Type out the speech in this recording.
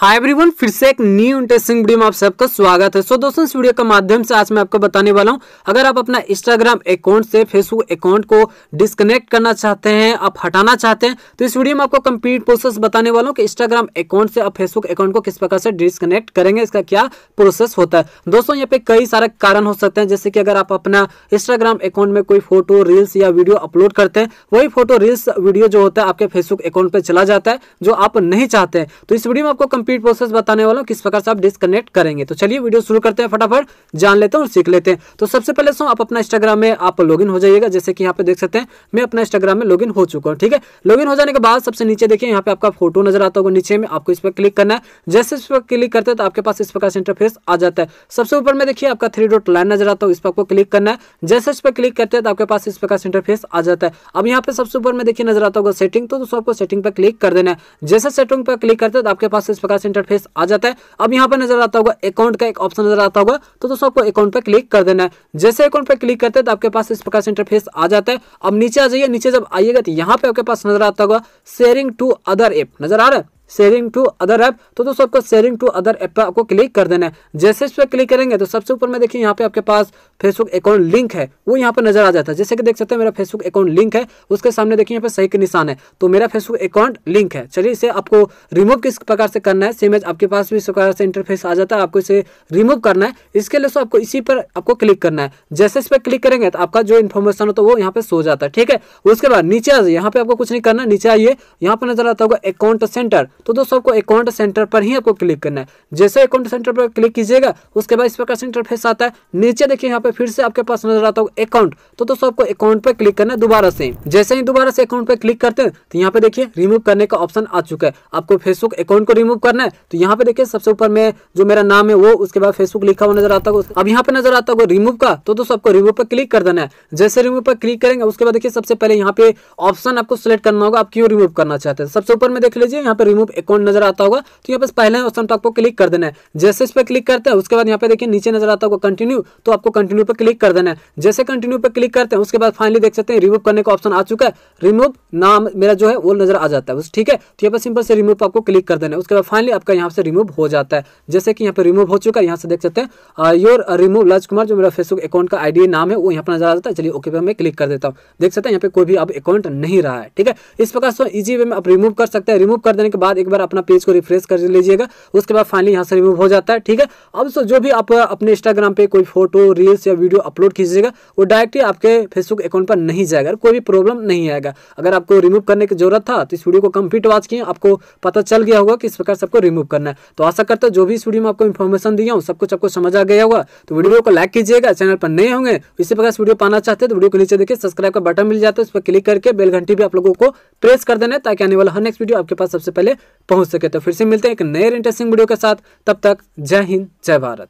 hi everyone फिर से एक न्यू इंटरेस्टिंग वीडियो में आप सबका स्वागत है सो so, दोस्तों इस वीडियो के माध्यम से आज मैं आपको बताने वाला हूं अगर आप अपना इंस्टाग्राम अकाउंट से फेसबुक अकाउंट को डिसकनेक्ट करना चाहते हैं आप हटाना चाहते हैं तो इस वीडियो में आपको कंप्लीट प्रोसेस बताने वाला हूं कि इंस्टाग्राम अकाउंट से आप फेसबुक अकाउंट को किस प्रकार से डिसकनेक्ट करेंगे इसका क्या प्रोसेस होता है दोस्तों यहाँ पे कई सारे कारण हो सकते हैं जैसे कि अगर आप अपना इंस्टाग्राम अकाउंट में कोई फोटो रील्स या वीडियो अपलोड करते हैं वही फोटो रील्स वीडियो जो होता है आपके फेसबुक अकाउंट पर चला जाता है जो आप नहीं चाहते तो इस वीडियो में आपको रिपीट प्रोसेस बताने वाला हूँ किस प्रकार से आप डिसकनेक्ट करेंगे तो चलिए वीडियो शुरू करते हैं फटाफट जान लेते हैं और सीख लेते हैं तो सबसे पहले सो आप अपना इंस्टाग्राम में आप लॉग हो जाइएगा जैसे कि यहाँ पे देख सकते हैं मैं अपना इंस्टाग्राम में लॉग हो चुका हूँ ठीक है लॉग हो जाने के बाद सबसे नीचे देखिए यहाँ पे आपका फोटो नजर आता होगा नीचे में आपको इस पर क्लिक करना है जैसे इस पर क्लिक करते हैं तो आपके पास इस प्रकार से इंटरफेस आ जाता है सबसे ऊपर में देखिए आपका थ्री डॉट लाइन नजर आता हो इस पर आपको क्लिक करना है जैसे इस पर क्लिक करते हैं तो आपके पास इस प्रकार से इंटरफेस आ जाता है अब यहाँ पे सबसे ऊपर में देखिए नजर आता होगा सेटिंग तो दोस्तों आपको सेटिंग पर क्लिक कर देना है जैसे सेटिंग पर क्लिक करते हैं तो आपके पास इस प्रकार पास इंटरफेस आ जाता है अब यहाँ पर नजर आता होगा अकाउंट का एक ऑप्शन नजर आता होगा तो दोस्तों आपको अकाउंट पर क्लिक कर देना है जैसे अकाउंट पर क्लिक करते हैं तो आपके पास इस प्रकार से इंटरफेस आ जाता है अब नीचे आ जाइए नीचे जब आइएगा तो यहाँ पे आपके पास नजर आता होगा शेयरिंग टू अदर एप नजर आ रहा है शेयरिंग टू अदर ऐप तो दोस्तों आपको शेयरिंग टू अदर ऐप पर आपको क्लिक कर देना है जैसे इस पर क्लिक करेंगे तो सबसे ऊपर में देखिए यहाँ पे आपके पास फेसबुक अकाउंट लिंक है वो यहाँ पर नजर आ जाता है जैसे कि देख सकते हैं मेरा फेसबुक अकाउंट लिंक है उसके सामने देखिए यहाँ पे सही के निशान है तो मेरा फेसबुक अकाउंट लिंक है चलिए इसे आपको रिमूव किस प्रकार से करना है सेम एज आपके पास भी इस प्रकार से इंटरफेस आ जाता है आपको इसे रिमूव करना है इसके लिए आपको इसी पर आपको क्लिक करना है जैसे इस पर क्लिक करेंगे तो आपका जो इन्फॉर्मेशन होता है वो यहाँ पे सो जाता है ठीक है उसके बाद नीचे आ जाइए यहाँ पे आपको कुछ नहीं करना नीचे आइए यहाँ पर नजर आता होगा अकाउंट सेंटर तो दोस्तों आपको अकाउंट सेंटर पर ही आपको क्लिक करना है जैसे अकाउंट सेंटर पर क्लिक कीजिएगा उसके बाद इस प्रकार से इंटरफेस आता है नीचे देखिए यहाँ पे फिर से आपके पास नजर आता होगा अकाउंट तो दोस्तों आपको अकाउंट पर क्लिक करना है दोबारा से जैसे ही दोबारा से अकाउंट पर क्लिक करते हैं तो यहाँ पे देखिए रिमूव करने का ऑप्शन आ चुका है आपको फेसबुक अकाउंट को रिमूव करना है तो यहाँ पे देखिए सबसे ऊपर में जो मेरा नाम है वो उसके बाद फेसबुक लिखा हुआ नजर आता होगा अब यहाँ पे नजर आता होगा रिमूव का तो दोस्तों आपको रिमूव पर क्लिक कर देना है जैसे रिमूव पर क्लिक करेंगे उसके बाद देखिए सबसे पहले यहाँ पे ऑप्शन आपको सिलेक्ट करना होगा आप क्यों रिमूव करना चाहते हैं सबसे ऊपर में देख लीजिए यहाँ पे रिमूव अकाउंट नजर आता होगा तो यहाँ पे पहले ऑप्शन पर आपको क्लिक कर देना है जैसे इस पर क्लिक करते हैं उसके बाद यहाँ पे देखिए नीचे नजर आता होगा कंटिन्यू तो आपको कंटिन्यू पर क्लिक कर देना है जैसे कंटिन्यू पर क्लिक करते हैं उसके बाद फाइनली देख सकते हैं रिमूव करने का ऑप्शन आ चुका है रिमूव नाम मेरा जो है वो नजर आ जाता है ठीक है तो यहाँ पर सिंपल से रिमूव आपको क्लिक कर देना है उसके बाद फाइनली आपका यहाँ से रिमूव हो जाता है जैसे कि यहाँ पर रिमूव हो चुका है यहाँ से देख सकते हैं योर रिमूव लज कुमार जो मेरा फेसबुक अकाउंट का आईडी नाम है वो यहाँ पर नजर आ जाता है चलिए ओके पर मैं क्लिक कर देता हूँ देख सकते हैं यहाँ पे कोई भी अब अकाउंट नहीं रहा है ठीक है इस प्रकार से इजी वे में आप रिमूव कर सकते हैं रिमूव कर देने के बाद एक बार अपना पेज को रिफ्रेश कर लीजिएगा उसके बाद फाइनली यहाँ से रिमूव हो जाता है ठीक है अब सो जो भी आप अपने इंस्टाग्राम पे कोई फोटो रील्स या वीडियो अपलोड कीजिएगा वो डायरेक्टली आपके फेसबुक अकाउंट पर नहीं जाएगा कोई भी प्रॉब्लम नहीं आएगा अगर आपको रिमूव करने की जरूरत था तो इस वीडियो को कम्प्लीट वॉच किए आपको पता चल गया होगा कि इस प्रकार से आपको रिमूव करना है तो आशा करता जो भी इस वीडियो में आपको इन्फॉर्मेशन दिया हूँ सब कुछ आपको समझ आ गया होगा तो वीडियो को लाइक कीजिएगा चैनल पर नए होंगे इसी प्रकार वीडियो पाना चाहते हैं तो वीडियो को नीचे देखिए सब्सक्राइब का बटन मिल जाता है उस पर क्लिक करके बेल घंटी भी आप लोगों को प्रेस कर देना ताकि आने वाला हर नेक्स्ट वीडियो आपके पास सबसे पहले पहुंच सके तो फिर से मिलते हैं एक नए इंटरेस्टिंग वीडियो के साथ तब तक जय हिंद जय भारत